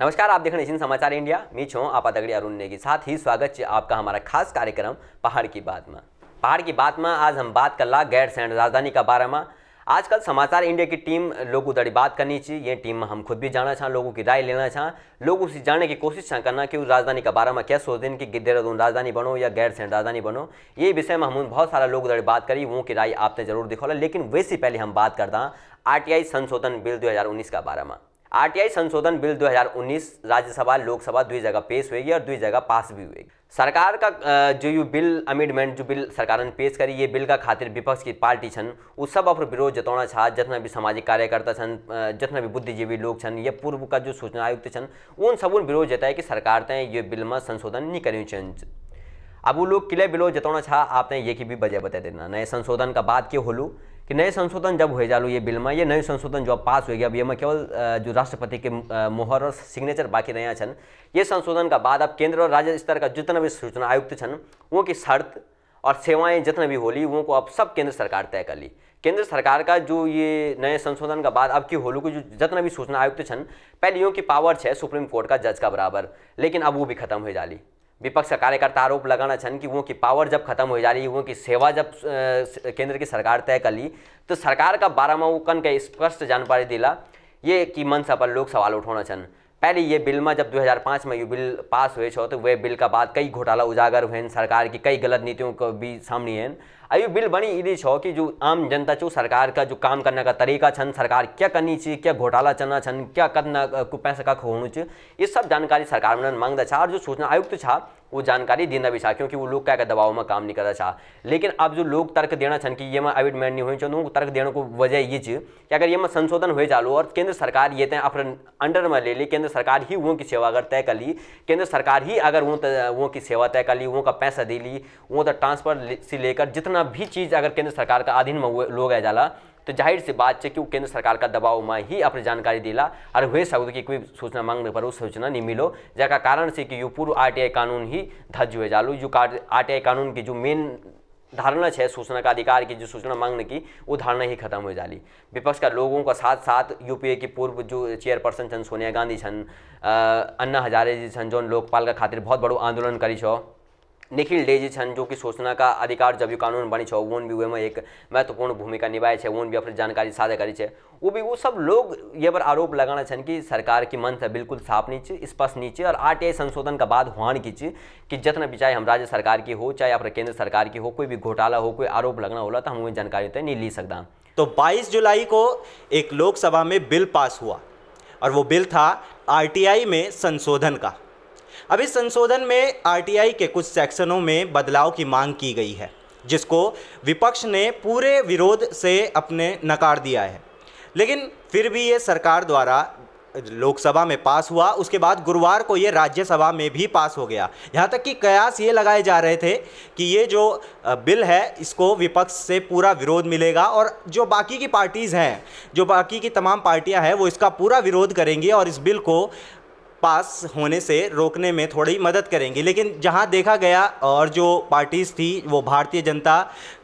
नमस्कार आप देख रहे हैं समाचार इंडिया मीच हूँ आप दगड़ी अरुण ने के साथ ही स्वागत है आपका हमारा खास कार्यक्रम पहाड़ की बात में पहाड़ की बात में आज हम बात कर ला गैर सैंड राजधानी का बारे में आजकल समाचार इंडिया की टीम लोग उतरी बात करनी चाहिए ये टीम में हम खुद भी जाना चाहें लोगों की राय लेना चाहें लोग उसे जानने की कोशिश करना कि उस राजधानी के बारे में क्या सोच दें कि देहरादून राजधानी बनो या गैर सैन राजधानी बनो ये विषय में हम बहुत सारा लोग उधर बात करी वो की राय आपने जरूर दिखा लेकिन वैसे पहले हम बात करता आर संशोधन बिल दो का बारे में आरटीआई संशोधन बिल 2019 राज्यसभा लोकसभा दुई जगह पेश हुएगी और दुई जगह पास भी हुएगी सरकार का जो ये बिल अमेंडमेंट जो बिल सरकार ने पेश करी ये बिल का खातिर विपक्ष की पार्टी छन उस सब अपने विरोध जताना छा जितना भी सामाजिक कार्यकर्ता छन जितना भी बुद्धिजीवी लोग छन या पूर्व का जो सूचना आयुक्त छन उन सब उन विरोध जताए कि सरकार ने ये बिल में संशोधन नहीं करी चाहिए अब वो लोग किले विरोध जताना छा आपने ये की भी वजह बता देना नए संशोधन का बात के होलू कि नए संशोधन जब हो जालो ये बिल में ये नए संशोधन जो पास हो गया अब ये में केवल जो राष्ट्रपति के मोहर और सिग्नेचर बाकी रहा छन ये संशोधन का बाद अब केंद्र और राज्य स्तर का जितना भी सूचना आयुक्त छन वो की शर्त और सेवाएं जितना भी होली वो को अब सब केंद्र सरकार तय कर ली केंद्र सरकार का जो ये नए संशोधन का बाद अब की होलू की जो जितना भी सूचना आयुक्त छन पहले यूँ की पावर है सुप्रीम कोर्ट का जज का बराबर लेकिन अब वो भी खत्म हो जाली विपक्ष का कार्यकर्ता आरोप लगाना छन कि वो की पावर जब खत्म हो जा रही वो की सेवा जब केंद्र की सरकार तय कर ली तो सरकार का बारह मौकन के स्पष्ट जानकारी दिला ये कि मनसा पर लोग सवाल उठाना छन पहले ये बिल में जब 2005 में ये बिल पास हुए छो तो वे बिल का बाद कई घोटाला उजागर हुए सरकार की कई गलत नीतियों को भी सामने हैं ये बिल बनी इली छो कि जो आम जनता छो सरकार का जो काम करने का तरीका छन सरकार क्या करनी चाहिए क्या घोटाला चलना छन क्या करना को पैसा का खोनु चाहिए ये सब जानकारी सरकार ने छा और जो सूचना आयुक्त छा वो जानकारी देना भी चाह क्योंकि वो लोग क्या का दबाव में काम नहीं करना चाह लेकिन अब जो लोग तर्क देना छन कि ये मैं अविट नहीं हुई चाहूँ तो तर्क देने को वजह ये चीज कि अगर ये मैं संशोधन हो चालू और केंद्र सरकार ये तय अपने अंडर में ले ली केंद्र सरकार ही वो की सेवा अगर तय कर ली केंद्र सरकार ही अगर वो वो की सेवा तय कर ली वो का पैसा दे ली वो तो ट्रांसफर से लेकर जितना भी चीज़ अगर केंद्र सरकार का अधीन में लोग आ जाला तो जाहिर सी बात है कि वो केंद्र सरकार का दबाव में ही अपनी जानकारी दिला और वे सकते कि कोई सूचना मांगने पर वो सूचना नहीं मिलो जैका कारण से कि यू पूर्व आर कानून ही धज हुए जालू जो आर कानून की जो मेन धारणा है सूचना का अधिकार की जो सूचना मांगने की वो धारणा ही खत्म हो जाली विपक्ष का लोगों का साथ साथ यूपीए की पूर्व जो चेयरपर्सन छन सोनिया गांधी छन अन्ना हजारे जी छन जो लोकपाल का खातिर बहुत बड़ो आंदोलन करी छो डे जी जो कि सूचना का अधिकार जब भी कानून बनी है वन भी वे में एक महत्वपूर्ण भूमिका निभाए थे वन भी अपनी जानकारी साझा करी है वो भी वो सब लोग ये पर आरोप लगाना छन कि सरकार की मंथ बिल्कुल साफ नहीं है स्पष्ट नहीं है और आई संशोधन का बाद हुआ की ची कि जितना भी चाहे हम राज्य सरकार की हो चाहे अपने केंद्र सरकार की हो कोई भी घोटाला हो कोई आरोप लगना होला तो हम वही जानकारी तो नहीं ली सकता तो 22 जुलाई को एक लोकसभा में बिल पास हुआ और वो बिल था आरटीआई में संशोधन का अब इस संशोधन में आरटीआई के कुछ सेक्शनों में बदलाव की मांग की गई है जिसको विपक्ष ने पूरे विरोध से अपने नकार दिया है लेकिन फिर भी ये सरकार द्वारा लोकसभा में पास हुआ उसके बाद गुरुवार को ये राज्यसभा में भी पास हो गया यहाँ तक कि कयास ये लगाए जा रहे थे कि ये जो बिल है इसको विपक्ष से पूरा विरोध मिलेगा और जो बाकी की पार्टीज़ हैं जो बाकी की तमाम पार्टियाँ हैं वो इसका पूरा विरोध करेंगी और इस बिल को पास होने से रोकने में थोड़ी मदद करेंगी लेकिन जहां देखा गया और जो पार्टीज़ थी वो भारतीय जनता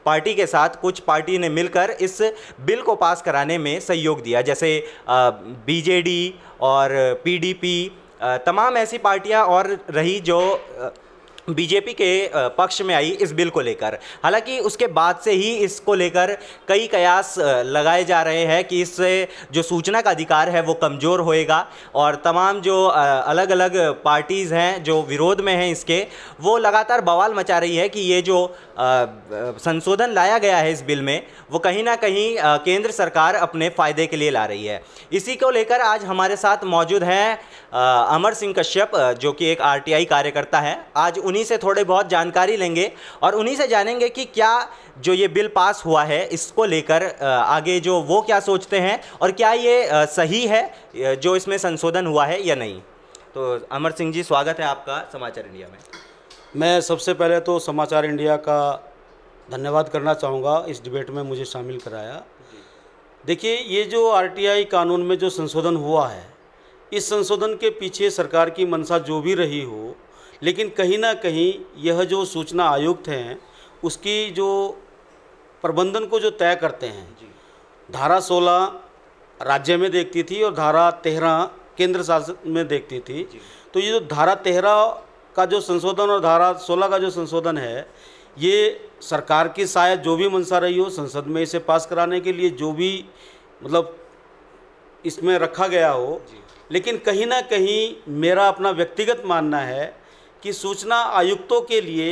पार्टी के साथ कुछ पार्टी ने मिलकर इस बिल को पास कराने में सहयोग दिया जैसे बीजेडी और पीडीपी तमाम ऐसी पार्टियां और रही जो बीजेपी के पक्ष में आई इस बिल को लेकर हालांकि उसके बाद से ही इसको लेकर कई कयास लगाए जा रहे हैं कि इससे जो सूचना का अधिकार है वो कमज़ोर होएगा और तमाम जो अलग अलग पार्टीज़ हैं जो विरोध में हैं इसके वो लगातार बवाल मचा रही है कि ये जो संशोधन लाया गया है इस बिल में वो कहीं ना कहीं केंद्र सरकार अपने फ़ायदे के लिए ला रही है इसी को लेकर आज हमारे साथ मौजूद हैं अमर सिंह कश्यप जो कि एक आर कार्यकर्ता है आज उन उन्हीं से थोड़े बहुत जानकारी लेंगे और उन्हीं से जानेंगे कि क्या जो ये बिल पास हुआ है इसको लेकर आगे जो वो क्या सोचते हैं और क्या ये सही है जो इसमें संशोधन हुआ है या नहीं तो अमर सिंह जी स्वागत है आपका समाचार इंडिया में मैं सबसे पहले तो समाचार इंडिया का धन्यवाद करना चाहूँगा इस डिबेट में मुझे शामिल कराया देखिए ये जो आरटीआई कानून में जो संशोधन हुआ है इस संशोधन के पीछे सरकार की मंशा जो भी रही हो लेकिन कहीं ना कहीं यह जो सूचना आयुक्त हैं उसकी जो प्रबंधन को जो तय करते हैं धारा 16 राज्य में देखती थी और धारा 13 केंद्र शासन में देखती थी तो ये जो धारा 13 का जो संशोधन और धारा 16 का जो संशोधन है ये सरकार की शायद जो भी मंशा रही हो संसद में इसे पास कराने के लिए जो भी मतलब इसमें रखा गया हो लेकिन कहीं ना कहीं मेरा अपना व्यक्तिगत मानना है कि सूचना आयुक्तों के लिए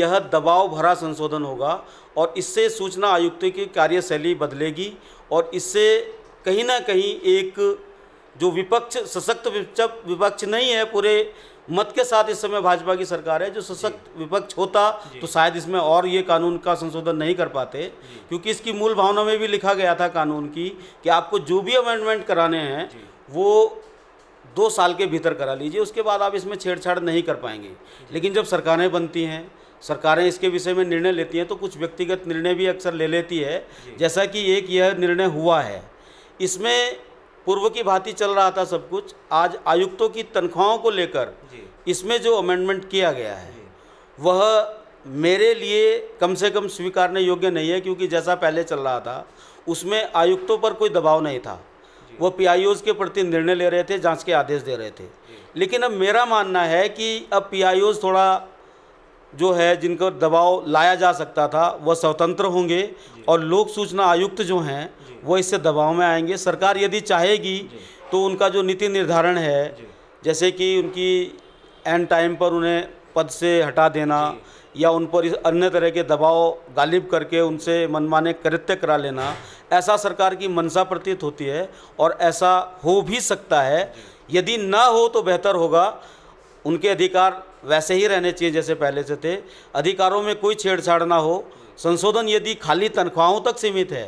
यह दबाव भरा संशोधन होगा और इससे सूचना आयुक्तों की कार्यशैली बदलेगी और इससे कहीं ना कहीं एक जो विपक्ष सशक्त विपक्ष नहीं है पूरे मत के साथ इस समय भाजपा की सरकार है जो सशक्त विपक्ष होता तो शायद इसमें और ये कानून का संशोधन नहीं कर पाते क्योंकि इसकी मूल भावना में भी लिखा गया था कानून की कि आपको जो भी अमेंडमेंट कराने हैं वो दो साल के भीतर करा लीजिए उसके बाद आप इसमें छेड़छाड़ नहीं कर पाएंगे लेकिन जब सरकारें बनती हैं सरकारें इसके विषय में निर्णय लेती हैं तो कुछ व्यक्तिगत निर्णय भी अक्सर ले लेती है जैसा कि एक यह निर्णय हुआ है इसमें पूर्व की भांति चल रहा था सब कुछ आज आयुक्तों की तनख्वाहों को लेकर इसमें जो अमेंडमेंट किया गया है वह मेरे लिए कम से कम स्वीकारने योग्य नहीं है क्योंकि जैसा पहले चल रहा था उसमें आयुक्तों पर कोई दबाव नहीं था वो पी के प्रति निर्णय ले रहे थे जांच के आदेश दे रहे थे लेकिन अब मेरा मानना है कि अब पी थोड़ा जो है जिनका दबाव लाया जा सकता था वह स्वतंत्र होंगे और लोक सूचना आयुक्त जो हैं वो इससे दबाव में आएंगे सरकार यदि चाहेगी तो उनका जो नीति निर्धारण है जैसे कि उनकी एंड टाइम पर उन्हें पद से हटा देना या उन पर अन्य तरह के दबाव गालिब करके उनसे मनमाने कृत्य करा लेना ऐसा सरकार की मनसा प्रतीत होती है और ऐसा हो भी सकता है यदि ना हो तो बेहतर होगा उनके अधिकार वैसे ही रहने चाहिए जैसे पहले से थे अधिकारों में कोई छेड़छाड़ ना हो संशोधन यदि खाली तनख्वाहों तक सीमित है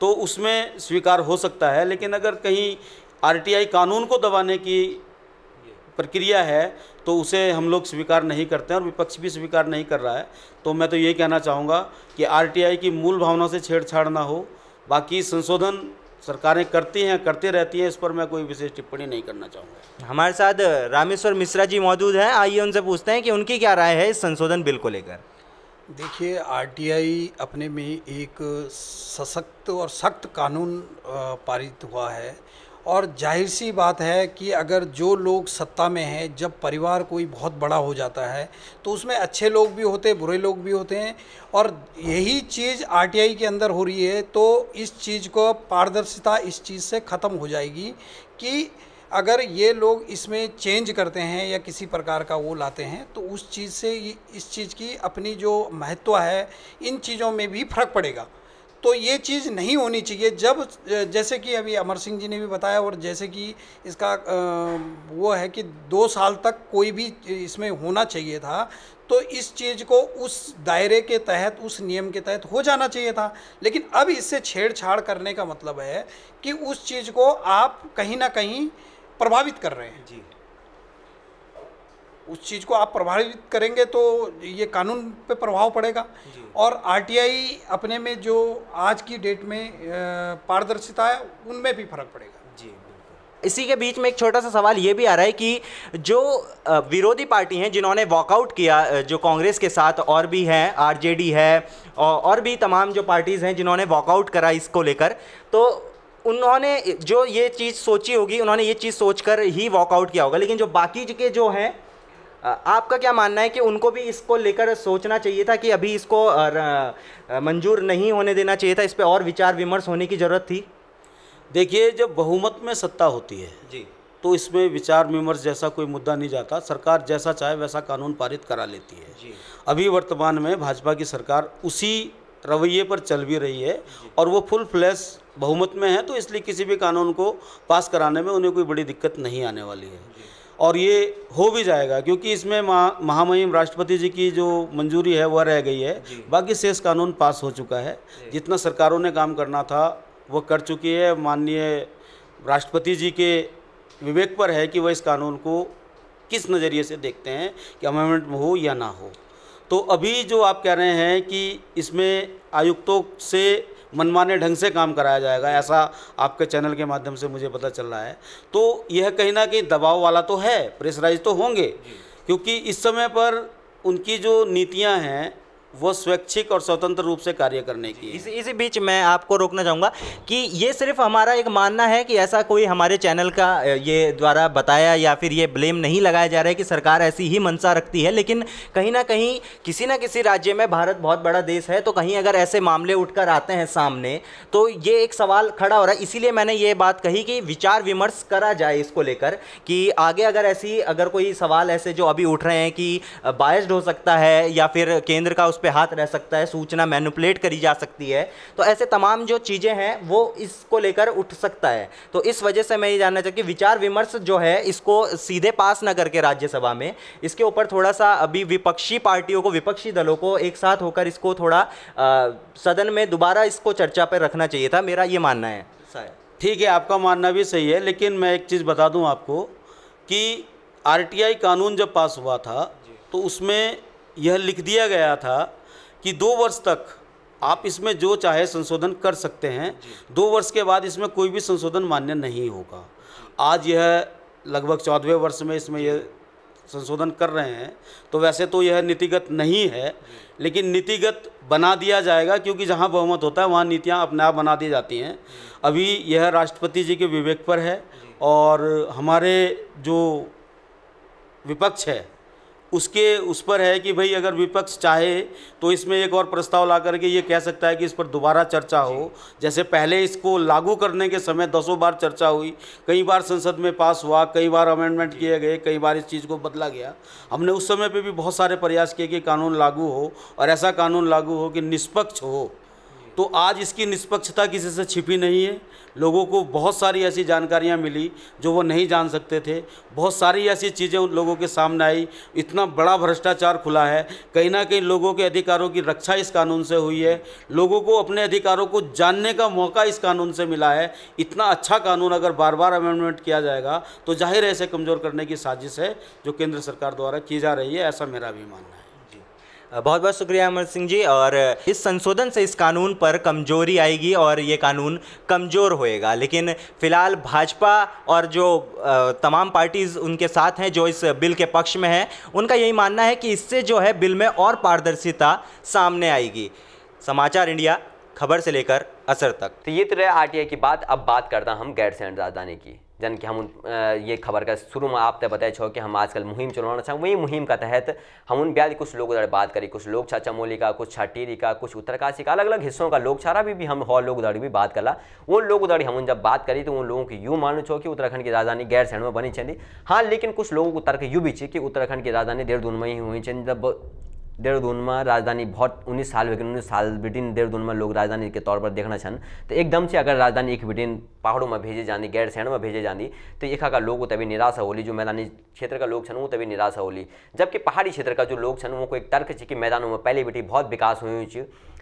तो उसमें स्वीकार हो सकता है लेकिन अगर कहीं आरटीआई कानून को दबाने की प्रक्रिया है तो उसे हम लोग स्वीकार नहीं करते हैं और विपक्ष भी स्वीकार नहीं कर रहा है तो मैं तो ये कहना चाहूँगा कि आरटीआई की मूल भावना से छेड़छाड़ ना हो बाकी संशोधन सरकारें करती हैं करते रहती हैं इस पर मैं कोई विशेष टिप्पणी नहीं करना चाहूँगा हमारे साथ रामेश्वर मिश्रा जी मौजूद हैं आइए उनसे पूछते हैं कि उनकी क्या राय है इस संशोधन बिल को लेकर देखिए आरटीआई अपने में एक सशक्त और सख्त कानून पारित हुआ है और जाहिर सी बात है कि अगर जो लोग सत्ता में हैं जब परिवार कोई बहुत बड़ा हो जाता है तो उसमें अच्छे लोग भी होते हैं बुरे लोग भी होते हैं और यही चीज़ आर के अंदर हो रही है तो इस चीज़ को पारदर्शिता इस चीज़ से ख़त्म हो जाएगी कि अगर ये लोग इसमें चेंज करते हैं या किसी प्रकार का वो लाते हैं तो उस चीज़ से इस चीज़ की अपनी जो महत्व है इन चीज़ों में भी फ़र्क पड़ेगा तो ये चीज़ नहीं होनी चाहिए जब जैसे कि अभी अमर सिंह जी ने भी बताया और जैसे कि इसका वो है कि दो साल तक कोई भी इसमें होना चाहिए था तो इस चीज़ को उस दायरे के तहत उस नियम के तहत हो जाना चाहिए था लेकिन अब इससे छेड़छाड़ करने का मतलब है कि उस चीज़ को आप कहीं ना कहीं प्रभावित कर रहे हैं जी उस चीज़ को आप प्रभावित करेंगे तो ये कानून पे प्रभाव पड़ेगा और आरटीआई अपने में जो आज की डेट में पारदर्शिता है उनमें भी फर्क पड़ेगा जी इसी के बीच में एक छोटा सा सवाल ये भी आ रहा है कि जो विरोधी पार्टी हैं जिन्होंने वॉकआउट किया जो कांग्रेस के साथ और भी हैं आरजेडी है और भी तमाम जो पार्टीज़ हैं जिन्होंने वॉकआउट करा इसको लेकर तो उन्होंने जो ये चीज़ सोची होगी उन्होंने ये चीज़ सोचकर ही वॉकआउट किया होगा लेकिन जो बाकी के जो हैं आपका क्या मानना है कि उनको भी इसको लेकर सोचना चाहिए था कि अभी इसको मंजूर नहीं होने देना चाहिए था इस पर और विचार विमर्श होने की ज़रूरत थी देखिए जब बहुमत में सत्ता होती है जी तो इसमें विचार विमर्श जैसा कोई मुद्दा नहीं जाता सरकार जैसा चाहे वैसा कानून पारित करा लेती है जी। अभी वर्तमान में भाजपा की सरकार उसी रवैये पर चल भी रही है और वो फुल फ्लैश बहुमत में है तो इसलिए किसी भी कानून को पास कराने में उन्हें कोई बड़ी दिक्कत नहीं आने वाली है और ये हो भी जाएगा क्योंकि इसमें महामहिम राष्ट्रपति जी की जो मंजूरी है वह रह गई है बाकी शेष कानून पास हो चुका है जितना सरकारों ने काम करना था वो कर चुकी है माननीय राष्ट्रपति जी के विवेक पर है कि वह इस कानून को किस नज़रिए से देखते हैं कि अमेंडमेंट हो या ना हो तो अभी जो आप कह रहे हैं कि इसमें आयुक्तों से मनमाने ढंग से काम कराया जाएगा ऐसा आपके चैनल के माध्यम से मुझे पता चल रहा है तो यह कहीं ना कहीं दबाव वाला तो है प्रेशराइज तो होंगे क्योंकि इस समय पर उनकी जो नीतियाँ हैं वो स्वैच्छिक और स्वतंत्र रूप से कार्य करने की इस इसी बीच मैं आपको रोकना चाहूँगा कि ये सिर्फ हमारा एक मानना है कि ऐसा कोई हमारे चैनल का ये द्वारा बताया या फिर ये ब्लेम नहीं लगाया जा रहा है कि सरकार ऐसी ही मंशा रखती है लेकिन कहीं ना कहीं किसी ना किसी राज्य में भारत बहुत बड़ा देश है तो कहीं अगर ऐसे मामले उठ आते हैं सामने तो ये एक सवाल खड़ा हो रहा है इसीलिए मैंने ये बात कही कि विचार विमर्श करा जाए इसको लेकर कि आगे अगर ऐसी अगर कोई सवाल ऐसे जो अभी उठ रहे हैं कि बायस्ड हो सकता है या फिर केंद्र का उस पर पे हाथ रह सकता है सूचना मैनुपलेट करी जा सकती है तो ऐसे तमाम जो चीज़ें हैं वो इसको लेकर उठ सकता है तो इस वजह से मैं ये जानना चाहिए कि विचार विमर्श जो है इसको सीधे पास ना करके राज्यसभा में इसके ऊपर थोड़ा सा अभी विपक्षी पार्टियों को विपक्षी दलों को एक साथ होकर इसको थोड़ा आ, सदन में दोबारा इसको चर्चा पर रखना चाहिए था मेरा ये मानना है ठीक है आपका मानना भी सही है लेकिन मैं एक चीज़ बता दूं आपको कि आरटीआई कानून जब पास हुआ था तो उसमें यह लिख दिया गया था कि दो वर्ष तक आप इसमें जो चाहे संशोधन कर सकते हैं दो वर्ष के बाद इसमें कोई भी संशोधन मान्य नहीं होगा आज यह लगभग चौदहवें वर्ष में इसमें यह संशोधन कर रहे हैं तो वैसे तो यह नीतिगत नहीं है लेकिन नीतिगत बना दिया जाएगा क्योंकि जहाँ बहुमत होता है वहाँ नीतियाँ अपने आप बना दी जाती हैं अभी यह राष्ट्रपति जी के विवेक पर है और हमारे जो विपक्ष है उसके उस पर है कि भाई अगर विपक्ष चाहे तो इसमें एक और प्रस्ताव ला करके ये कह सकता है कि इस पर दोबारा चर्चा हो जैसे पहले इसको लागू करने के समय दसों बार चर्चा हुई कई बार संसद में पास हुआ कई बार अमेंडमेंट किए गए कई बार इस चीज़ को बदला गया हमने उस समय पे भी बहुत सारे प्रयास किए कि कानून लागू हो और ऐसा कानून लागू हो कि निष्पक्ष हो तो आज इसकी निष्पक्षता किसी से छिपी नहीं है लोगों को बहुत सारी ऐसी जानकारियाँ मिली जो वो नहीं जान सकते थे बहुत सारी ऐसी चीज़ें उन लोगों के सामने आई इतना बड़ा भ्रष्टाचार खुला है कहीं ना कहीं लोगों के अधिकारों की रक्षा इस कानून से हुई है लोगों को अपने अधिकारों को जानने का मौका इस कानून से मिला है इतना अच्छा कानून अगर बार बार अमेंडमेंट किया जाएगा तो जाहिर ऐसे कमज़ोर करने की साजिश है जो केंद्र सरकार द्वारा की जा रही है ऐसा मेरा भी मानना है बहुत बहुत शुक्रिया अमर सिंह जी और इस संशोधन से इस कानून पर कमजोरी आएगी और ये कानून कमज़ोर होएगा लेकिन फिलहाल भाजपा और जो तमाम पार्टीज़ उनके साथ हैं जो इस बिल के पक्ष में हैं उनका यही मानना है कि इससे जो है बिल में और पारदर्शिता सामने आएगी समाचार इंडिया खबर से लेकर असर तक तो ये तो रहे आरटीआई की बात अब बात करता हम गैर से राजधानी की जन कि हम ये खबर का शुरू में आप तक बताए छो कि हम आजकल मुहिम चलाना चाहें वही मुहिम का तहत हम उन ब्याज कुछ लोग उधर बात करी कुछ लोग छा चमोली का कुछ छा टीरी का कुछ उत्तरकाशी का अलग अलग हिस्सों का लोग छा भी, भी हम हॉ लोग उधर भी बात कला उन लोग उधर हम जब बात करी तो उन लोगों की यूँ मान छो कि उत्तराखंड की राजधानी गैरसैण में बनी छेंदी हाँ लेकिन कुछ लोगों को तर्क यूँ भी छे कि उत्तराखंड की राजधानी देहरादून में ही हुई छेंदी जब देहरादून में राजधानी बहुत उन्नीस साल भेगन उन्नीस साल ब्रिटेन देहरादून में लोग राजधानी के तौर पर देखना छन तो एकदम से अगर राजधानी एक ब्रिटेन पहाड़ों में भेजे जानी गैर शहर में भेजे जानी तो यहाँ का लोग तभी निराशा होली जो मैदानी क्षेत्र का लोग छन वो तभी निराशा होली जबकि पहाड़ी क्षेत्र का जो लोग छन उनको एक तर्क है कि मैदानों में पहले बेटी बहुत विकास हुई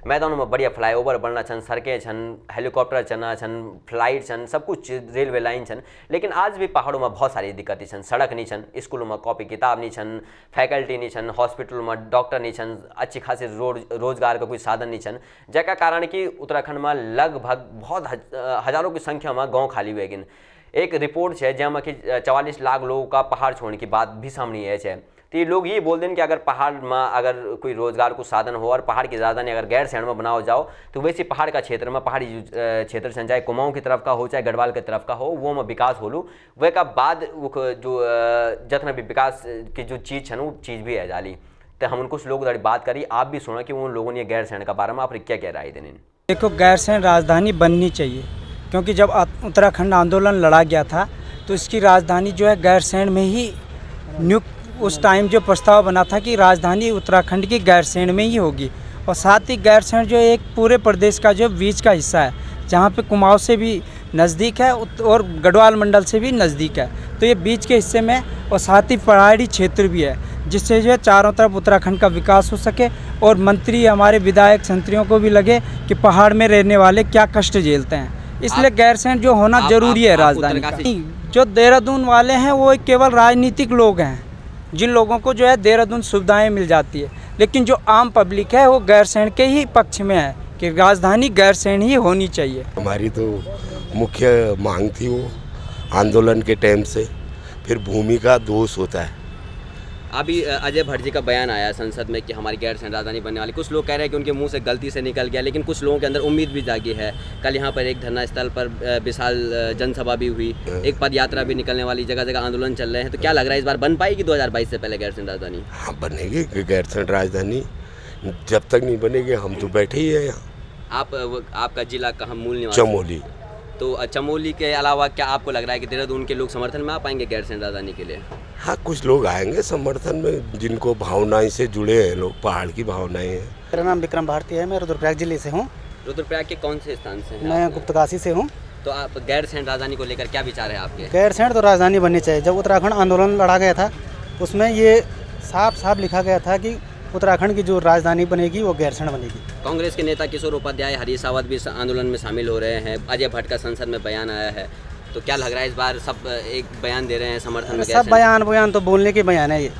मैदानों तो में बढ़िया फ्लाईओवर बनना छन सड़कें छन हेलीकॉप्टर चलना छन फ्लाइट छन सब कुछ रेलवे लाइन छन लेकिन आज भी पहाड़ों में बहुत सारी दिक्कतें छन सड़क नहीं छन स्कूलों में कॉपी किताब नहीं छन फैकल्टी नहीं छन हॉस्पिटल में डॉक्टर नहीं छन अच्छी खासी रोज रोजगार का कोई साधन नहीं छन जैका कारण कि उत्तराखंड में लगभग बहुत हजारों की संख्या में गाँव खाली हुए एक रिपोर्ट है जैमा कि चवालीस लाख लोगों का पहाड़ छोड़ने की बात भी सामने आई है तो ये लोग ये बोल दें कि अगर पहाड़ में अगर कोई रोजगार को साधन हो और पहाड़ की राजधानी अगर गैर शहर में बनाओ जाओ तो वैसे पहाड़ का क्षेत्र में पहाड़ी क्षेत्र से चाहे कुमाऊँ की तरफ का हो चाहे गढ़वाल की तरफ का हो वो में विकास हो लूँ वह का बाद जो जितना भी विकास की जो चीज़ है वो चीज़ भी है जाली तो हम कुछ लोग बात करी आप भी सुना कि उन लोगों ने गैर शहर के बारे में आप क्या कह रहा है दिन देखो गैर राजधानी बननी चाहिए क्योंकि जब उत्तराखंड आंदोलन लड़ा गया था तो इसकी राजधानी जो है गैरसैंण में ही नियुक्त उस टाइम जो प्रस्ताव बना था कि राजधानी उत्तराखंड की गैरसैंड में ही होगी और साथ ही गैरसैंड जो एक पूरे प्रदेश का जो बीच का हिस्सा है जहाँ पे कुमाऊँ से भी नज़दीक है और गढ़वाल मंडल से भी नज़दीक है तो ये बीच के हिस्से में और साथ ही पहाड़ी क्षेत्र भी है जिससे जो है चारों तरफ उत्तराखंड का विकास हो सके और मंत्री हमारे विधायक संतरियों को भी लगे कि पहाड़ में रहने वाले क्या कष्ट झेलते हैं इसलिए गैरसैंड जो होना आप, जरूरी आप, है राजधानी जो देहरादून वाले हैं वो केवल राजनीतिक लोग हैं जिन लोगों को जो है देहरादून सुविधाएँ मिल जाती है लेकिन जो आम पब्लिक है वो गैरसैन के ही पक्ष में है कि राजधानी गैरसैन ही होनी चाहिए हमारी तो मुख्य मांग थी वो आंदोलन के टाइम से फिर भूमि का दोष होता है अभी अजय भट्ट जी का बयान आया संसद में कि हमारी गैर राजधानी बनने वाली कुछ लोग कह रहे हैं कि उनके मुंह से गलती से निकल गया लेकिन कुछ लोगों के अंदर उम्मीद भी जागी है कल यहाँ पर एक धरना स्थल पर विशाल जनसभा भी हुई एक पद यात्रा भी निकलने वाली जगह जगह आंदोलन चल रहे हैं तो क्या लग रहा है इस बार बन पाएगी दो से पहले गैर राजधानी हाँ बनेगी गैर राजधानी जब तक नहीं बनेगी हम तो बैठे ही है यहाँ आप आपका जिला कहाँ मूल चमोली तो चमोली अच्छा, के अलावा क्या आपको लग रहा है कि देहरादून के लोग समर्थन में आ पाएंगे गैर राजधानी के लिए हाँ कुछ लोग आएंगे समर्थन में जिनको भावनाएं से जुड़े हैं लोग पहाड़ की भावनाएं हैं मेरा नाम विक्रम भारती है मैं रुद्रप्रयाग जिले से हूँ रुद्रप्रयाग के कौन से स्थान से मैं गुप्तकाशी से हूँ तो आप गैर राजधानी को लेकर क्या विचार है आपके गैर तो राजधानी बननी चाहिए जब उत्तराखंड आंदोलन लड़ा गया था उसमें ये साफ साफ लिखा गया था कि उत्तराखंड की जो राजधानी बनेगी वो गैरसण बनेगी कांग्रेस के नेता किशोर उपाध्याय हरीश सावत भी आंदोलन में शामिल हो रहे हैं अजय भट्ट का संसद में बयान आया है तो क्या लग रहा है इस बार सब एक बयान दे रहे हैं समर्थन में सब बयान बयान तो बोलने के बयान है ये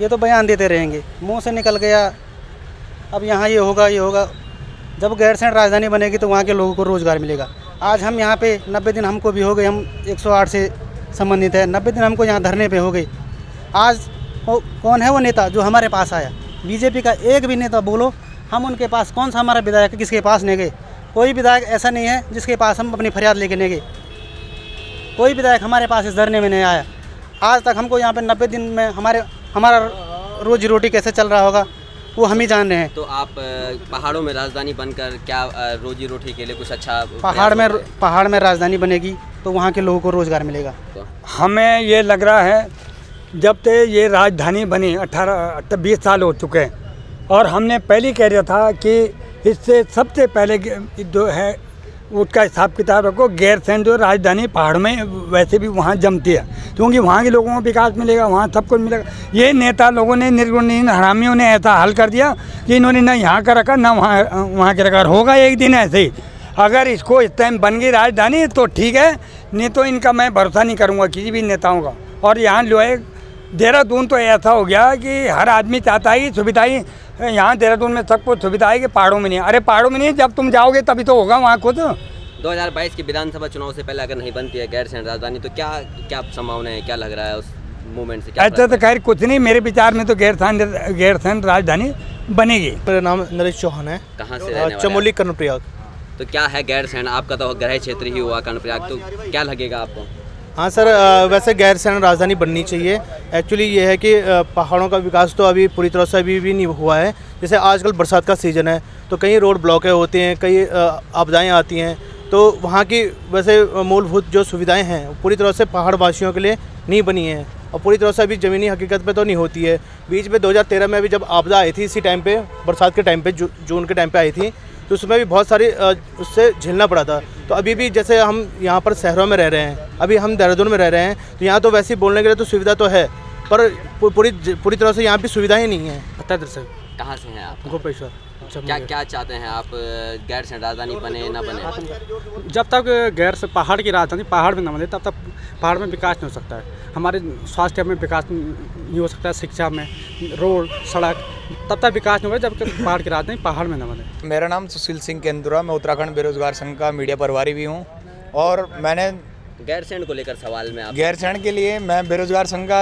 ये तो बयान देते रहेंगे मुँह से निकल गया अब यहाँ ये होगा ये होगा जब गैरसैंण राजधानी बनेगी तो वहाँ के लोगों को रोज़गार मिलेगा आज हम यहाँ पे 90 दिन हमको भी हो गए हम 108 से संबंधित है 90 दिन हमको यहाँ धरने पे हो गए आज वो कौन है वो नेता जो हमारे पास आया बीजेपी का एक भी नेता बोलो हम उनके पास कौन सा हमारा विधायक किसके पास नहीं गए कोई विधायक ऐसा नहीं है जिसके पास हम अपनी फरियाद लेके नहीं गए कोई विधायक हमारे पास इस धरने में नहीं आया आज तक हमको यहाँ पे नब्बे दिन में हमारे हमारा रोजी रोटी कैसे चल रहा होगा वो हम ही जान रहे हैं तो आप पहाड़ों में राजधानी बनकर क्या रोजी रोटी के लिए कुछ अच्छा पहाड़ में पहाड़ में राजधानी बनेगी तो वहाँ के लोगों को रोज़गार मिलेगा तो हमें ये लग रहा है जब से ये राजधानी बनी अट्ठारह बीस साल हो चुके हैं और हमने पहले कह दिया था कि इससे सबसे पहले जो है उसका हिसाब किताब रखो गैर सैन जो राजधानी पहाड़ में वैसे भी वहाँ जमती है क्योंकि वहाँ के लोगों को विकास मिलेगा वहाँ सब कुछ मिलेगा ये नेता लोगों ने इन हरामियों ने ऐसा हल कर दिया कि इन्होंने ना यहाँ का रखा ना वहाँ वहाँ के रखा होगा एक दिन ऐसे ही अगर इसको इस टाइम बन गई राजधानी तो ठीक है नहीं तो इनका मैं भरोसा नहीं करूँगा किसी भी नेताओं का और यहाँ जो है देहरादून तो ऐसा हो गया कि हर आदमी चाहता है कि सुविधाएं यहाँ देहरादून में सबको सुविधा है कि पहाड़ों में नहीं अरे पहाड़ों में नहीं जब तुम जाओगे तभी तो होगा वहाँ खुद 2022 के विधानसभा चुनाव से पहले अगर नहीं बनती है गैर सैन राजधानी तो क्या क्या संभावना है क्या लग रहा है उस मूवमेंट से क्या अच्छा तो खैर कुछ नहीं मेरे विचार में तो गैर सैन गैर सैन राजधानी बनेगी मेरा नाम नरेश चौहान है कहाँ से चमोली कर्णप्रयाग तो क्या है गैर सैन आपका तो ग्रह क्षेत्र ही हुआ कर्णप्रयाग तो क्या लगेगा आपको हाँ सर वैसे गैर सैन राजधानी बननी चाहिए एक्चुअली ये है कि पहाड़ों का विकास तो अभी पूरी तरह से अभी भी नहीं हुआ है जैसे आजकल बरसात का सीज़न है तो कई रोड ब्लॉकें होते हैं कई आपदाएँ आती हैं तो वहाँ की वैसे मूलभूत जो सुविधाएं हैं पूरी तरह से पहाड़ वासियों के लिए नहीं बनी हैं और पूरी तरह से अभी ज़मीनी हकीकत पे तो नहीं होती है बीच में 2013 में अभी जब आपदा आई थी इसी टाइम पे बरसात के टाइम पे जू, जून के टाइम पे आई थी तो उसमें भी बहुत सारी उससे झेलना पड़ा था तो अभी भी जैसे हम यहाँ पर शहरों में रह रहे हैं अभी हम देहरादून में रह रहे हैं तो यहाँ तो वैसे बोलने के लिए तो सुविधा तो है पर पूरी पूरी तरह से यहाँ पर सुविधा ही नहीं है पता दर्शक कहाँ से हैं आप गोपेश्वर अच्छा, क्या क्या चाहते हैं आप गैर से राजधानी बने ना बने जब तक गैर से पहाड़ की राजधानी पहाड़ में ना बने तब तक पहाड़ में विकास नहीं हो सकता है हमारे स्वास्थ्य में विकास नहीं हो सकता शिक्षा में रोड सड़क तब तक विकास नहीं होगा जब तक पहाड़ की राजधानी पहाड़ में ना बने मेरा नाम सुशील सिंह केंद्रा मैं उत्तराखंड बेरोजगार संघ का मीडिया प्रभारी भी हूँ और मैंने गैरसैंड को लेकर सवाल में आप गैरसैंड के लिए मैं बेरोजगार संघ का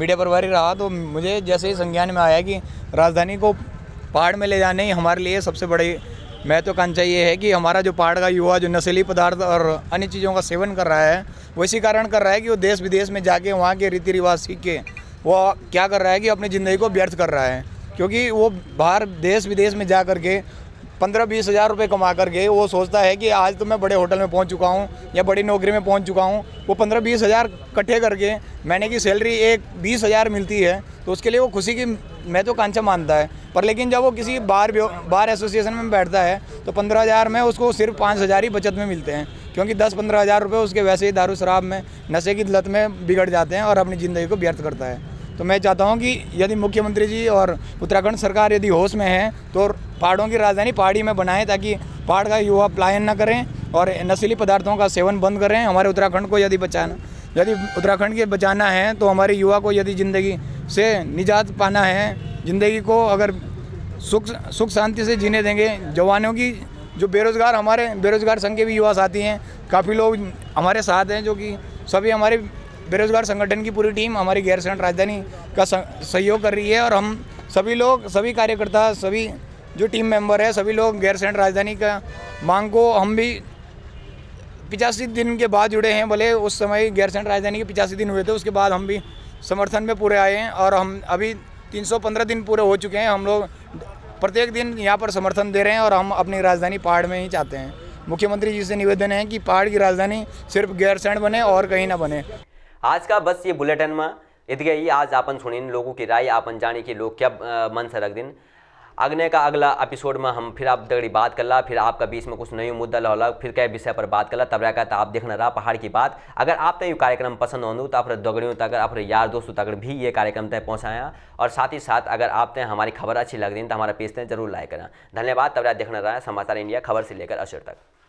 मीडिया प्रभारी रहा तो मुझे जैसे ही संज्ञान में आया कि राजधानी को पहाड़ में ले जाने ही हमारे लिए सबसे बड़ी महत्वाकांक्षा ये है कि हमारा जो पहाड़ का युवा जो नशीली पदार्थ और अन्य चीज़ों का सेवन कर रहा है वो इसी कारण कर रहा है कि वो देश विदेश में जाके वहाँ के रीति रिवाज सीख के वो क्या कर रहा है कि अपनी ज़िंदगी को व्यर्थ कर रहा है क्योंकि वो बाहर देश विदेश में जा कर के पंद्रह बीस हज़ार रुपये कमा करके वो सोचता है कि आज तो मैं बड़े होटल में पहुंच चुका हूँ या बड़ी नौकरी में पहुंच चुका हूँ वो पंद्रह बीस हज़ार इकट्ठे करके मैंने की सैलरी एक बीस हज़ार मिलती है तो उसके लिए वो खुशी की मैं तो कांचा मानता है पर लेकिन जब वो किसी बार बार एसोसिएशन में बैठता है तो पंद्रह हज़ार में उसको सिर्फ पाँच हज़ार ही बचत में मिलते हैं क्योंकि दस पंद्रह हज़ार रुपये उसके वैसे ही दारू शराब में नशे की लत में बिगड़ जाते हैं और अपनी ज़िंदगी को व्यर्थ करता है तो मैं चाहता हूँ कि यदि मुख्यमंत्री जी और उत्तराखंड सरकार यदि होश में है तो पहाड़ों की राजधानी पहाड़ी में बनाएं ताकि पहाड़ का युवा पलायन न करें और नशीली पदार्थों का सेवन बंद करें हमारे उत्तराखंड को यदि बचाना यदि उत्तराखंड के बचाना है तो हमारे युवा को यदि ज़िंदगी से निजात पाना है ज़िंदगी को अगर सुख सुख शांति से जीने देंगे जवानों की जो बेरोज़गार हमारे बेरोज़गार संघ के भी युवा साथी हैं काफ़ी लोग हमारे साथ हैं जो कि सभी हमारे बेरोजगार संगठन की पूरी टीम हमारी गैर राजधानी का सहयोग कर रही है और हम सभी लोग सभी कार्यकर्ता सभी जो टीम मेंबर है सभी लोग गैर राजधानी का मांग को हम भी पिचासी दिन के बाद जुड़े हैं भले उस समय गैर संगठन राजधानी के पिचासी दिन हुए थे उसके बाद हम भी समर्थन में पूरे आए हैं और हम अभी 315 दिन पूरे हो चुके हैं हम लोग प्रत्येक दिन यहाँ पर समर्थन दे रहे हैं और हम अपनी राजधानी पहाड़ में ही चाहते हैं मुख्यमंत्री जी से निवेदन है कि पहाड़ की राजधानी सिर्फ गैरसैंड बने और कहीं ना बने आज का बस ये बुलेटिन में इतके ही आज आपन सुनिन लोगों की राय आपन जाने की लोग क्या मन से रख दिन अगने का अगला एपिसोड में हम फिर आप दगड़ी बात कर ला फिर आपका बीच में कुछ नई मुद्दा लौला फिर कई विषय पर बात कर ला तब रहा तो आप देखना रहा पहाड़ की बात अगर आप ये कार्यक्रम पसंद होंगे तो आप दगड़ियों तक आप यार दोस्तों तक भी ये कार्यक्रम तय पहुँचाया और साथ ही साथ अगर आप तय हमारी खबर अच्छी लग रही तो हमारा पेज तय जरूर लाइक करें धन्यवाद तब रहा देखना रहा समाचार इंडिया खबर से लेकर अशर तक